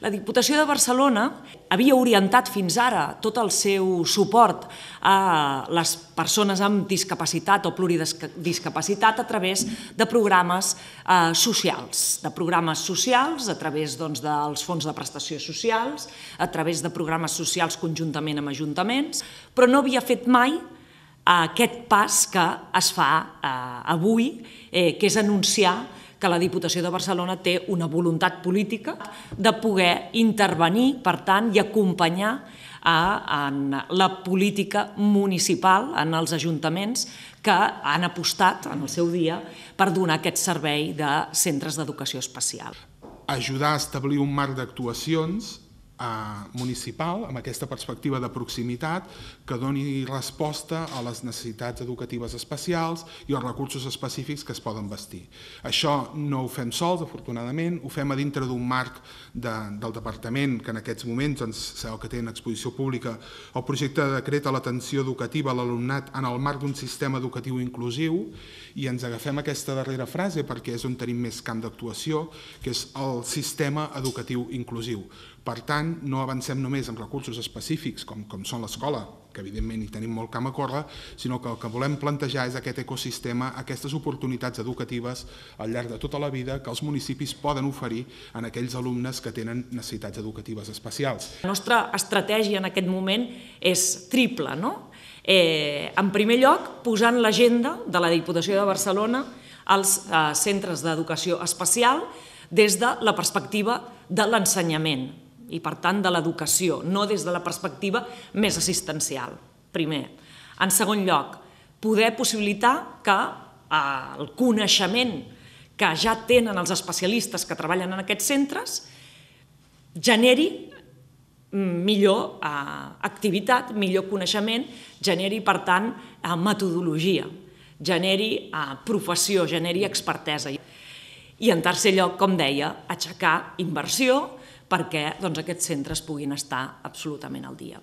La Diputació de Barcelona havia orientat fins ara tot el seu suport a les persones amb discapacitat o pluridiscapacitat a través de programes eh, socials, de programes socials a través doncs, dels fons de prestació socials, a través de programes socials conjuntament amb ajuntaments, però no havia fet mai eh, aquest pas que es fa eh, avui, eh, que és anunciar que la Diputació de Barcelona té una voluntat política de poder intervenir, per tant, i acompanyar a, en la política municipal, en els ajuntaments que han apostat en el seu dia per donar aquest servei de centres d'educació especial. Ajudar a establir un marc d'actuacions municipal amb aquesta perspectiva de proximitat que doni resposta a les necessitats educatives especials i als recursos específics que es poden vestir. Això no ho fem sols, afortunadament, ho fem a dintre d'un marc de, del departament que en aquests moments doncs, sabeu que té en exposició pública el projecte de decret a l'atenció educativa a l'alumnat en el marc d'un sistema educatiu inclusiu i ens agafem aquesta darrera frase perquè és on tenim més camp d'actuació, que és el sistema educatiu inclusiu. Per tant, tant, no avancem només en recursos específics com, com són l'escola, que evidentment hi tenim molt camp a córrer, sinó que el que volem plantejar és aquest ecosistema, aquestes oportunitats educatives al llarg de tota la vida que els municipis poden oferir en aquells alumnes que tenen necessitats educatives especials. La nostra estratègia en aquest moment és triple, no? Eh, en primer lloc, posant l'agenda de la Diputació de Barcelona als eh, centres d'educació especial des de la perspectiva de l'ensenyament, i, per tant, de l'educació, no des de la perspectiva més assistencial, primer. En segon lloc, poder possibilitar que eh, el coneixement que ja tenen els especialistes que treballen en aquests centres generi millor eh, activitat, millor coneixement, generi, per tant, eh, metodologia, generi eh, professió, generi expertesa. I en tercer lloc, com deia, aixecar inversió perquè doncs, aquests centres puguin estar absolutament al dia.